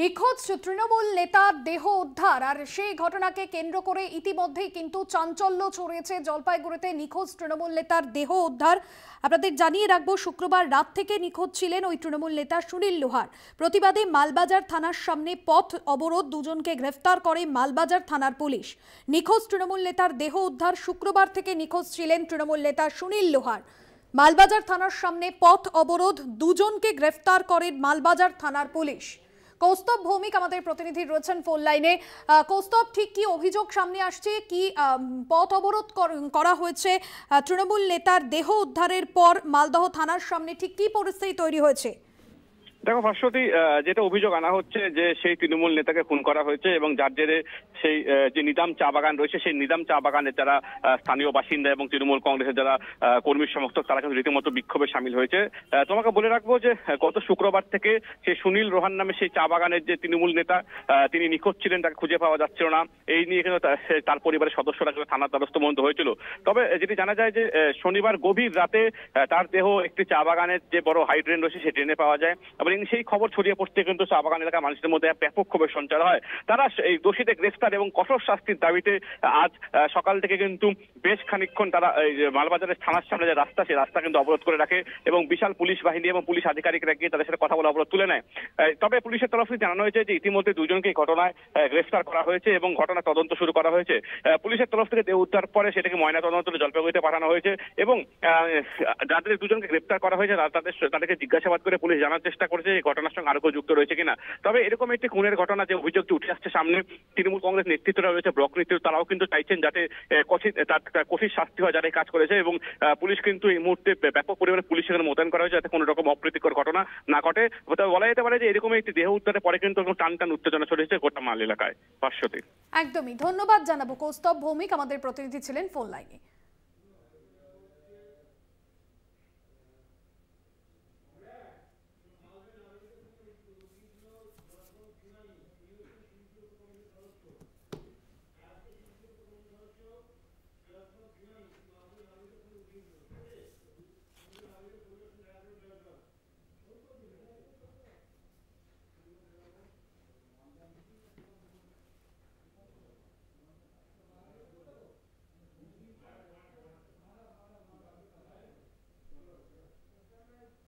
নিখোঁজ তৃণমূল নেতার দেহ উদ্ধার আর সেই ঘটনাকে কেন্দ্র করে ইতিমধ্যেই কিন্তু চাঞ্চল্য ছড়িয়েছে জলপাইগুড়িতে নিখোঁজ তৃণমূল নেতার দেহ উদ্ধার আপনাদের জানিয়ে রাখব শুক্রবার রাত থেকে নিখোঁজ ছিলেন ওই তৃণমূল নেতা সুনীল লোহার প্রতিবাদে মালবাজার থানার সামনে পথ অবরোধ দুজনকে গ্রেফতার করে মালবাজার থানার পুলিশ নিখোঁজ তৃণমূল নেতার দেহ উদ্ধার শুক্রবার থেকে নিখোঁজ ছিলেন তৃণমূল নেতা সুনীল লোহার মালবাজার থানার সামনে পথ অবরোধ দুজনকে গ্রেফতার করে মালবাজার থানার পুলিশ কৌস্তব ভৌমিক আমাদের প্রতিনিধি রয়েছেন ফোন লাইনে কৌস্তব ঠিক কি অভিযোগ সামনে আসছে কি পথ অবরোধ করা হয়েছে তৃণমূল নেতার দেহ উদ্ধারের পর মালদহ থানার সামনে ঠিক কি পরিস্থিতি তৈরি হয়েছে দেখো ভাস্বতী যেটা অভিযোগ আনা হচ্ছে যে সেই তৃণমূল নেতাকে খুন করা হয়েছে এবং যার জেরে সেই যে নিদাম চা বাগান রয়েছে সেই নিদাম চা বাগানে যারা স্থানীয় বাসিন্দা এবং তৃণমূল কংগ্রেসের যারা কর্মী সমর্থক তারা কিন্তু রীতিমতো বিক্ষোভে সামিল হয়েছে তোমাকে বলে রাখবো যে গত শুক্রবার থেকে সেই সুনীল রোহান নামে সেই চা বাগানের যে তৃণমূল নেতা তিনি নিখোঁজ ছিলেন তাকে খুঁজে পাওয়া যাচ্ছিল না এই নিয়ে কিন্তু তার পরিবারের সদস্যরা কিন্তু থানার দ্বারস্থ বন্ধ হয়েছিল তবে যেটি জানা যায় যে শনিবার গভীর রাতে তার দেহ একটি চা বাগানের যে বড় হাইড্রেন রয়েছে সেই ট্রেনে পাওয়া যায় এবং করেন সেই খবর ছড়িয়ে পড়তে কিন্তু চা বাগান এলাকার মানুষের মধ্যে ব্যাপক ক্ষোভের সঞ্চার হয় তারা এই দোষীদের গ্রেফতার এবং কঠোর শাস্তির দাবিতে আজ সকাল থেকে কিন্তু বেশ খানিক্ষণ তারা মালবাজারের থানার সামনে যে রাস্তা সেই রাস্তা কিন্তু অবরোধ করে রাখে এবং বিশাল পুলিশ বাহিনী এবং পুলিশ আধিকারিকরা গিয়ে তাদের সাথে কথা বলে অবরোধ তুলে নেয় তবে পুলিশের তরফ থেকে জানানো হয়েছে যে ইতিমধ্যে দুজনকে ঘটনায় গ্রেফতার করা হয়েছে এবং ঘটনা তদন্ত শুরু করা হয়েছে পুলিশের তরফ থেকে দেহ উদ্ধার পরে সেটাকে ময়না তদন্ত জলপাইগুড়িতে পাঠানো হয়েছে এবং যাদের দুজনকে গ্রেপ্তার করা হয়েছে তাদের তাদেরকে জিজ্ঞাসাবাদ করে পুলিশ জানার চেষ্টা করেছে যে ঘটনার সঙ্গে আরো কেউ যুক্ত রয়েছে কিনা তবে এরকম একটি খুনের ঘটনা যে অভিযোগটি উঠে আসছে সামনে তৃণমূল কংগ্রেস নেতৃত্বরা রয়েছে ব্লক নেতৃত্ব তারাও কিন্তু চাইছেন যাতে কঠিন কঠিন শাস্তি হয় যারা এই কাজ করেছে এবং পুলিশ কিন্তু এই মুহূর্তে ব্যাপক পরিমাণে পুলিশ সেখানে মোতায়েন করা হয়েছে যাতে কোনো রকম অপ্রীতিকর ঘটনা না ঘটে তবে বলা যেতে পারে যে এরকম একটি দেহ উদ্ধারের পরে কিন্তু টান টান উত্তেজনা চলেছে গোটা মাল এলাকায় পার্শ্বতে একদমই ধন্যবাদ জানাবো কৌস্তব ভৌমিক আমাদের প্রতিনিধি ছিলেন ফোন লাইনে Thank you.